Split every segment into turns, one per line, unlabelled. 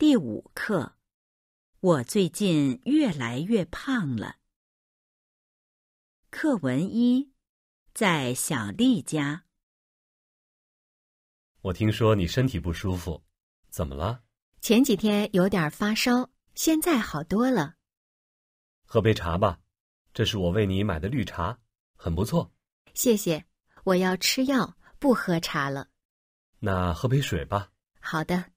第五课，我最
近越来越胖了。课文一，在小丽家。
我听说你身体不舒服，怎么了？
前几天有点发烧，现在好多了。
喝杯茶吧，这是我为你买的绿茶，很不错。
谢谢，我要吃药，不喝茶了。
那喝杯水吧。
好的。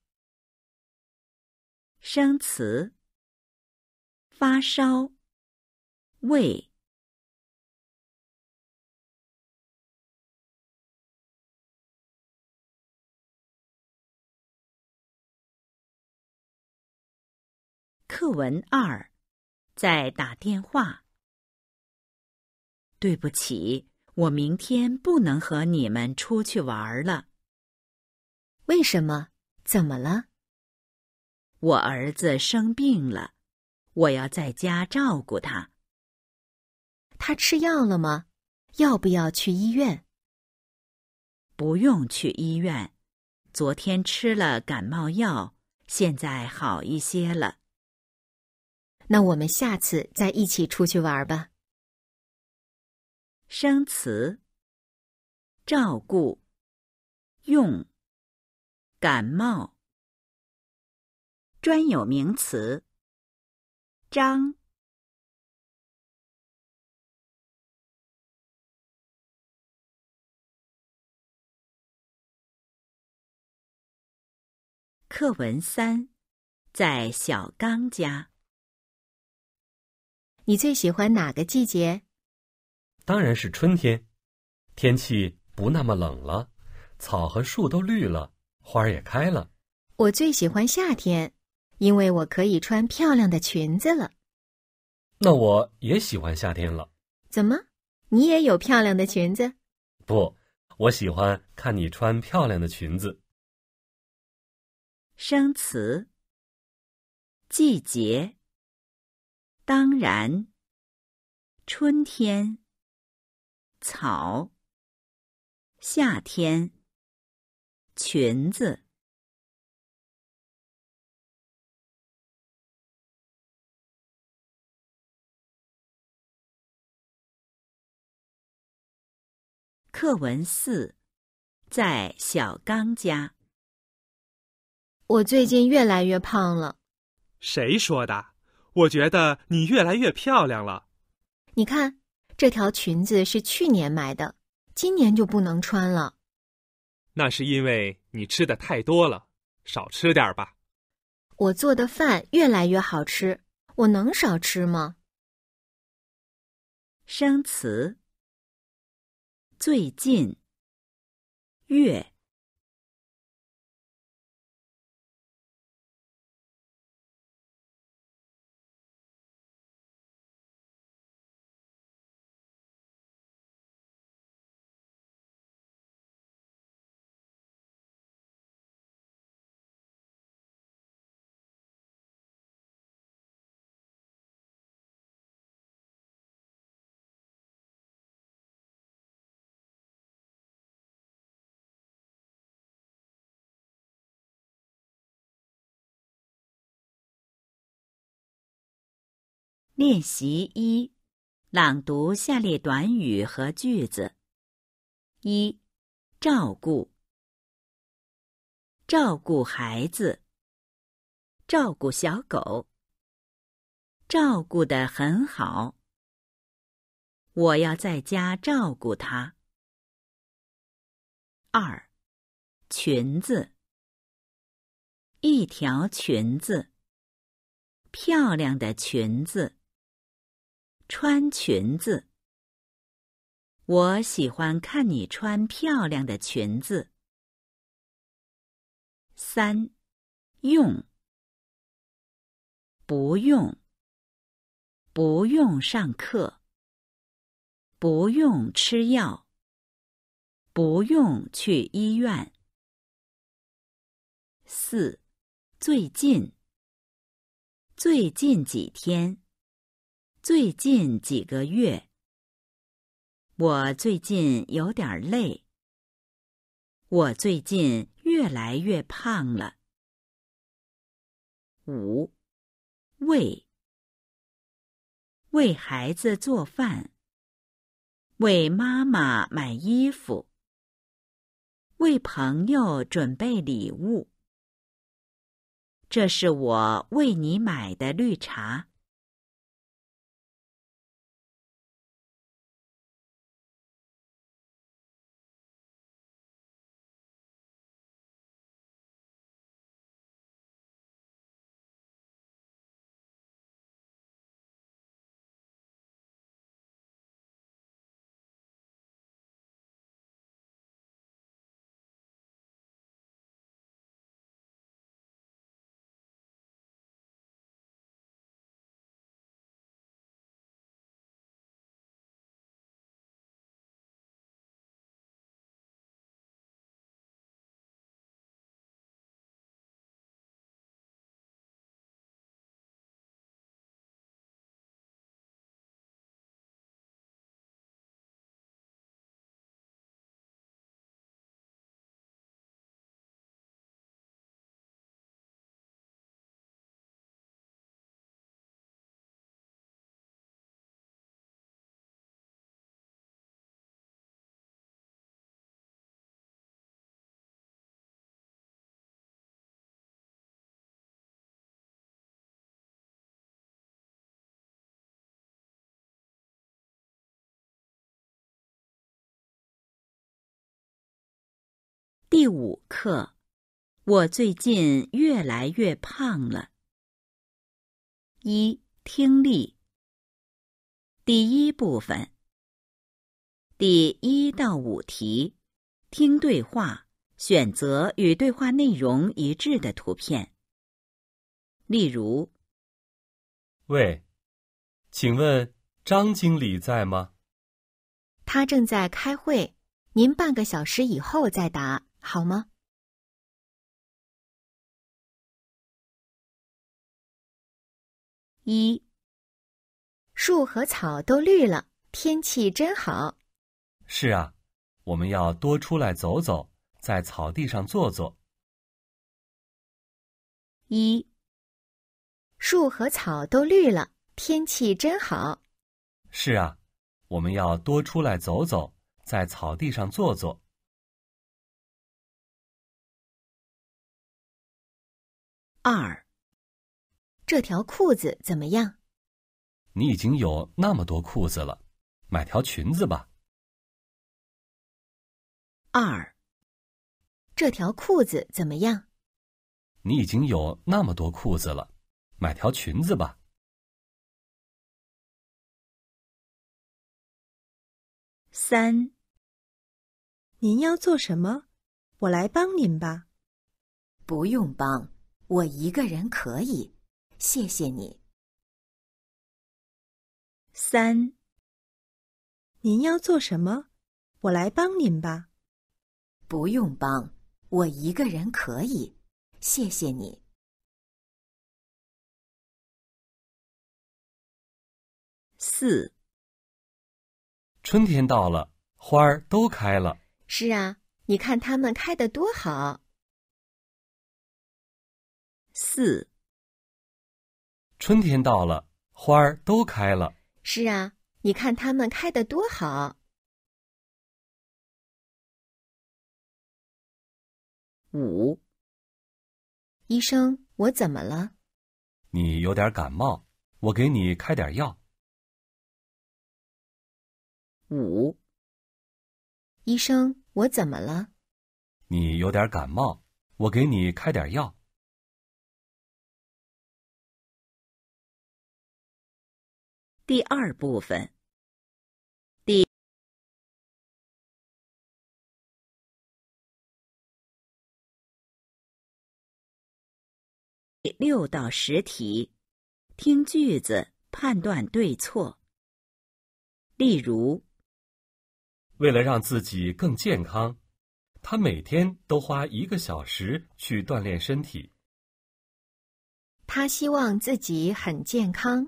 生
词：
发烧。胃。课文
二，在打电话。对不起，我明天不能和你们出去玩了。为什么？怎么了？我儿子生病了，我要在家照顾他。他吃药了吗？要不要去医院？不用去医院，昨天吃了感冒药，现在好一些了。那我们下次再一起出去玩吧。生
词：照顾、用、感冒。专有名词。张。
课文三，在小刚家。你最喜欢哪个季节？
当然是春天，天气不那么冷了，草和树都绿了，花儿也开了。
我最喜欢夏天。因为我可以穿漂亮的裙子了，
那我也喜欢夏天了。
怎么，你也有漂亮的裙子？
不，我喜欢看你穿漂亮的裙子。生词：季节，
当然，春天，草，夏天，裙子。
课文四，在小刚家。我最近越来越胖了。
谁说的？我觉得你越来越漂亮了。
你看，这条裙子是去年买的，今年就不能穿了。
那是因为你吃的太多了，少吃点吧。
我做的饭越来越好吃，我能少吃吗？生
词。
最近，月。
练习一：朗读下列短语和句子。一、照顾，照顾孩子，照顾小狗，照顾得很好。我要在家照顾他。二、裙子，
一条裙子，漂亮的裙子。穿裙子，我喜欢看你穿漂亮的裙子。三，用，不用，不用上课，不用吃药，不用去医院。四，最近，最近几
天。最近几个月，我最近有点累。我最近越来越
胖了。五，为
为孩子做饭，为妈妈买衣服，为朋友准备礼物。这是我为你买的绿茶。
第五课，我最近越来越胖了。一
听力，第一部分，第一到五题，听对话，选择与对话内容一致的图片。例如，
喂，
请问张经理在吗？
他正在开会，您半个小时以后再打。好吗？一树和草都绿了，天气真好。
是啊，我们要多出来走走，在草地上坐坐。
一树和草都绿了，天气真好。
是啊，我们要多出来走走，在草地上坐坐。
二，
这条裤子怎么样？
你已经有那么多裤子了，买条裙子吧。二，
这条裤子怎么样？
你已经有那么多裤子了，买条裙子吧。三，
您要做什么？我来帮您吧。不用帮。我一个人可以，谢谢你。三，您要做什么？我来帮您吧。不用帮，我一个人可以，
谢谢你。四，春天到了，花儿都开了。
是啊，你看它们开的多好。
四，春天到了，花儿都开了。
是啊，你看它们开的多好。
五，医生，我怎么了？你有点感冒，我给你开点药。五，医生，我怎么了？你有点感冒，我给你开点药。第二部分，第六到十题，听句子
判断对错。
例如，为了让自己更健康，他每天都花一个小时去锻炼身体。
他希望自己很健康。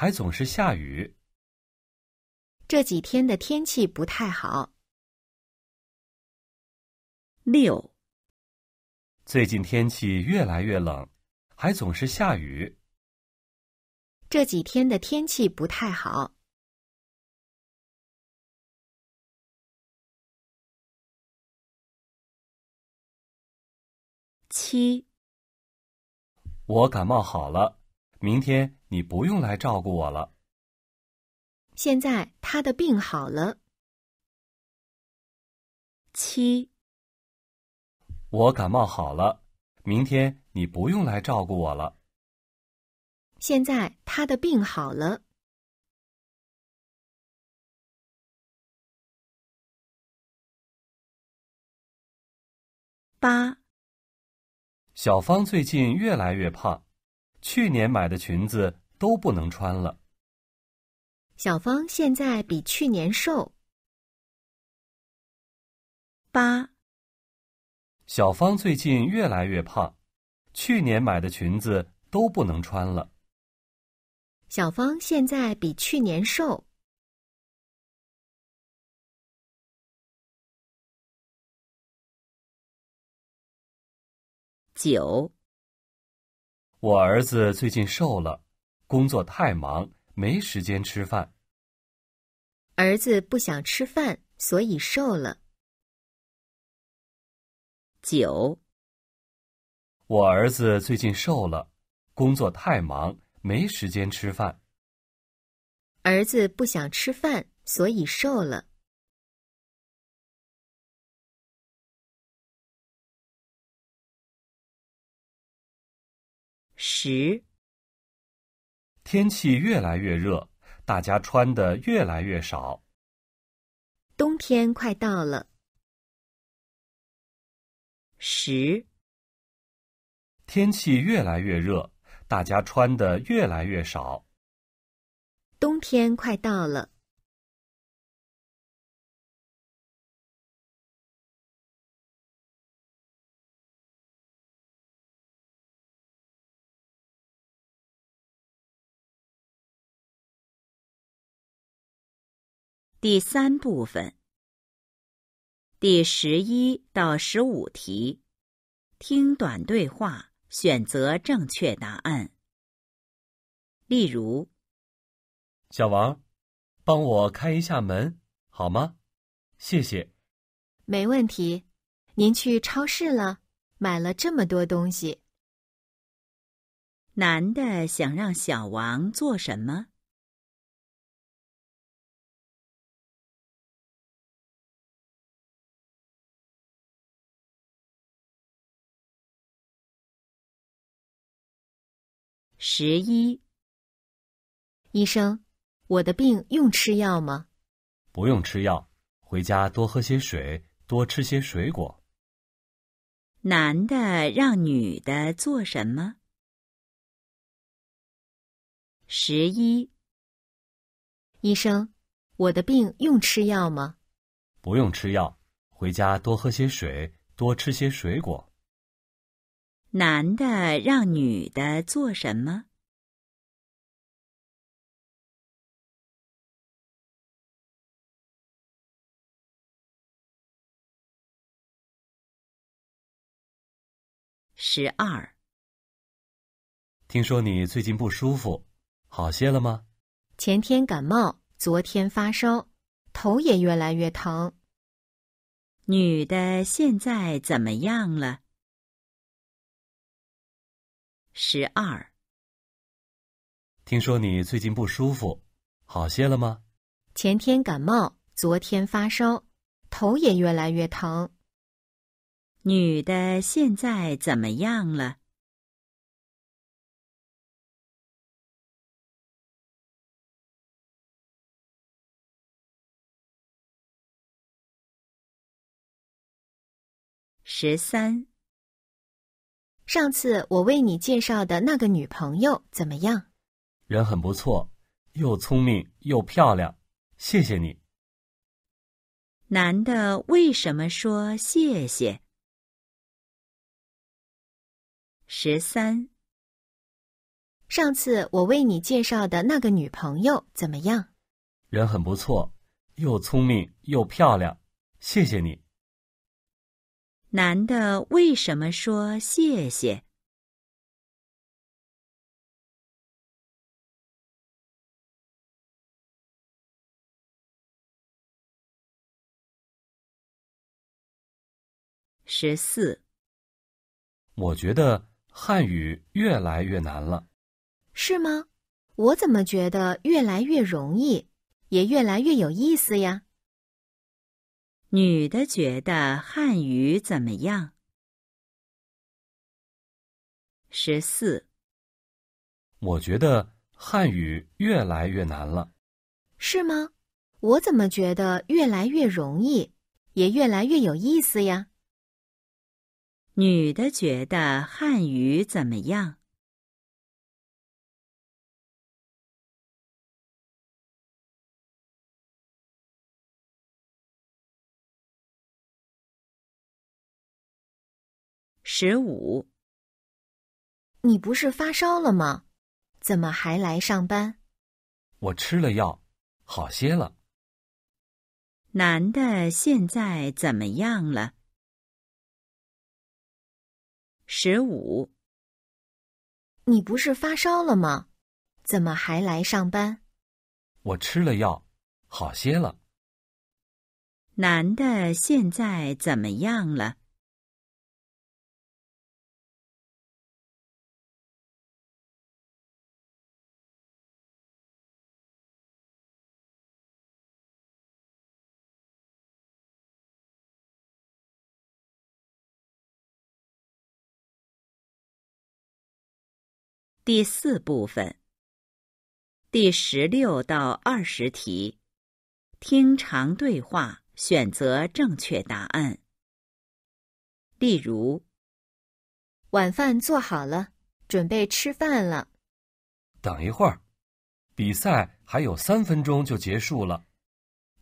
还总是下雨。这几天的天气不太好。六，最近天气越来越冷，还总是下雨。这几天的天气不太好。七，
我感冒好了，明天。你不用来照顾我了。
现在他的病好了。七，我感冒好了，明天你不用来照顾我了。现在他的病好了。八，
小芳最近越来越胖，去年买的裙子。都不能穿了。
小芳现在比去年瘦。
八。
小芳最近越来越胖，去年买的裙子都不能穿了。
小芳现在比去年瘦。
九。我儿子最近瘦了。工作太忙，没时间吃饭。
儿子不想吃饭，所以瘦了。
九，我儿子最近瘦了，工作太忙，没时间吃饭。
儿子不想吃饭，所以瘦
了。十。
天气越来越热，大家穿的越来越少。
冬天快到了。
十。天气越来越热，大家穿的越来越少。
冬天快到了。第三
部分，第十一到十五题，听短对话，选择正确答案。
例如，小王，帮我开一下门，好吗？谢谢。
没问题。您去超市了，买了这么多东西。男的想让
小王做什么？十一，
医生，我的病用吃药吗？
不用吃药，回家多喝些水，多吃些水果。
男的让女的做什么？
十一，
医生，我的病用吃药吗？
不用吃药，回家多喝些水，多吃些水果。
男的让女的做什么？
十二。听说你最近不舒服，好些了吗？
前天感冒，昨天发烧，头也越来越疼。女的现在怎么样了？
十二，
听说你最近不舒服，好些了吗？
前天感冒，昨天发烧，头也越来越疼。女的现在怎么样了？
十三。
上次我为你介绍的那个女朋友怎么样？
人很不错，又聪明又漂亮，谢谢你。
男的为什么说谢谢？十三。上次我为你介绍的那个女朋友怎么样？
人很不错，又聪明又漂亮，谢谢你。
男的为
什么说谢谢？十四，
我觉得汉语越来越难了，
是吗？我怎么觉得越来越容易，也越来越有意思呀？女的觉得汉语怎么样？
十四。我觉得
汉语越来越难了。
是吗？我怎么觉得越来越容易，也越来越有意思呀？女的觉得汉语怎么样？十五，你不是发烧了吗？怎么还来上班？
我吃了药，好些了。
男的现在怎么样了？十五，你不是发烧了吗？怎么还来上班？
我吃了药，好些了。
男的现在怎么样了？
第四部分，
第十六到二十题，听长对话，选择正确答案。例如：晚饭做好了，准备吃饭了。
等一会儿，比赛还有三分钟就结束了。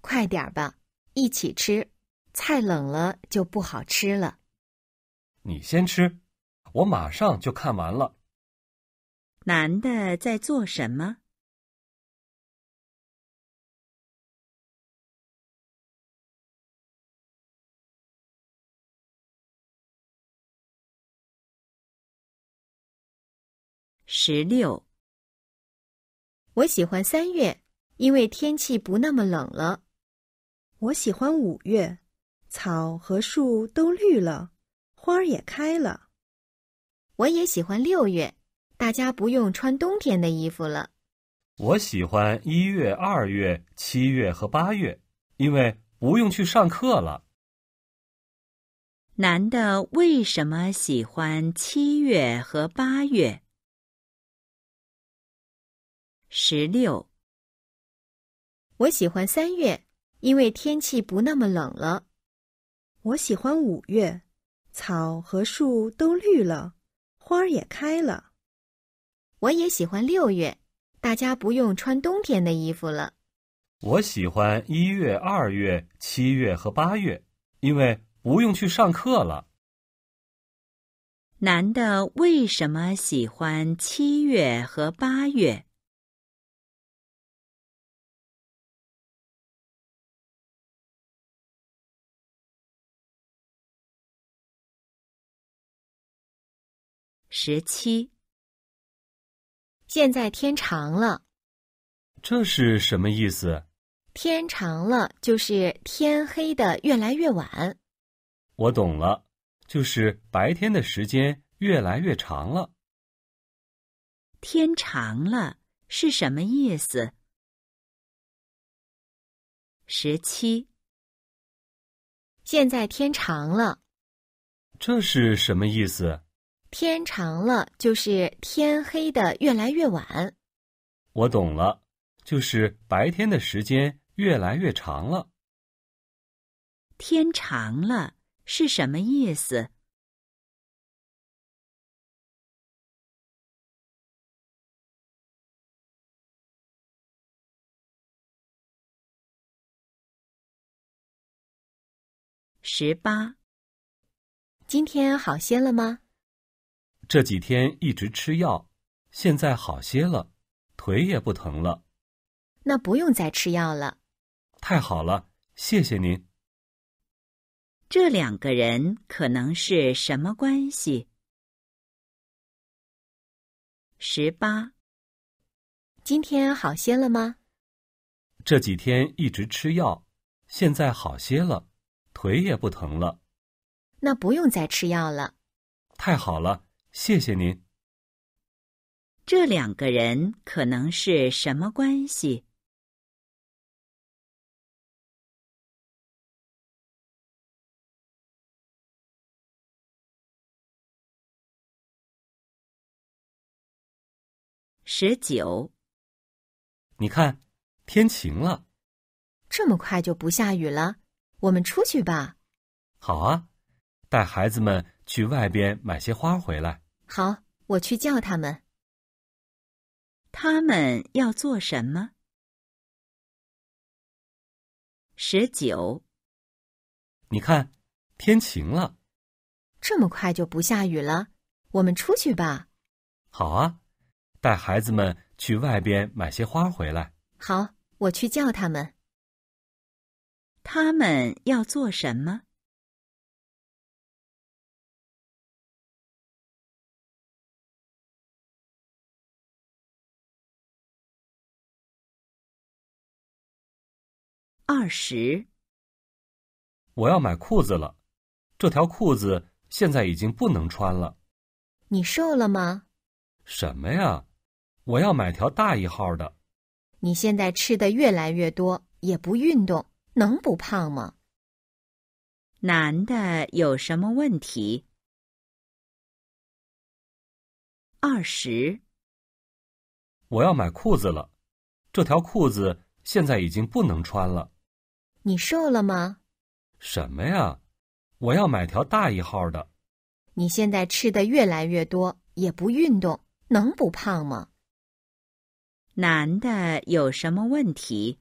快点吧，一起吃，菜冷了就不好吃了。你先吃，我
马上就看完了。
男的在做
什么？十六，
我喜欢三月，因为天气不那么冷了。我喜欢五月，草和树都绿了，花儿也开了。我也喜欢六月。大家不用穿冬天的衣服了。
我喜欢一月、二月、七月和八月，因为不用去上课了。
男的为什么喜欢七月和八月？十六。我喜欢三月，因为天气不那么冷了。我喜欢五月，草和树都绿了，花儿也开了。我也喜欢六月，大家不用穿冬天的衣服了。
我喜欢一月、二月、七月和八月，因为不用去上课了。
男的为什么喜欢七月和八月？
十七。现在天
长了，
这是什么意思？
天长了就是天黑的越来越晚。
我懂了，就是白天的时间越来越长了。
天长了
是什么意思？十七。
现在天长了，
这是什么意思？
天长了，就是天黑的越来越晚。
我懂了，就是白天的时间越来越长了。天长了是什么意思？
十八，今天好些
了吗？
这几天一直吃药，现在好些了，腿也不疼了。那不用再吃药了。太好了，谢谢您。
这两个人可能是什么关
系？十八。
今天好些了吗？
这几天一直吃药，现在好些了，腿也不疼了。
那不用再吃药了。
太好了。谢谢您。这两个人可
能是什么关系？十九。
你看，天晴了，
这么快就不下雨了，我们出去吧。
好啊，带孩子们。去外边买些花回来。
好，我去叫他们。他
们要做什么？十
九。你看，天晴了，
这么快就不下雨了。我们出去吧。
好啊，带孩子们去外边买些花回来。
好，我去叫他们。
他们要做什么？二十，
我要买裤子了。这条裤子现在已经不能穿了。
你瘦了吗？
什么呀？我要买条大一号的。
你现在吃的越来越多，也不运动，能不胖吗？男的有什么问题？
二十，我要买
裤子了。这条裤子现在已经不能穿了。
你瘦了吗？
什么呀？我要买条大一号的。
你现在吃的越来越多，也不运动，能不胖吗？男的有什么问题？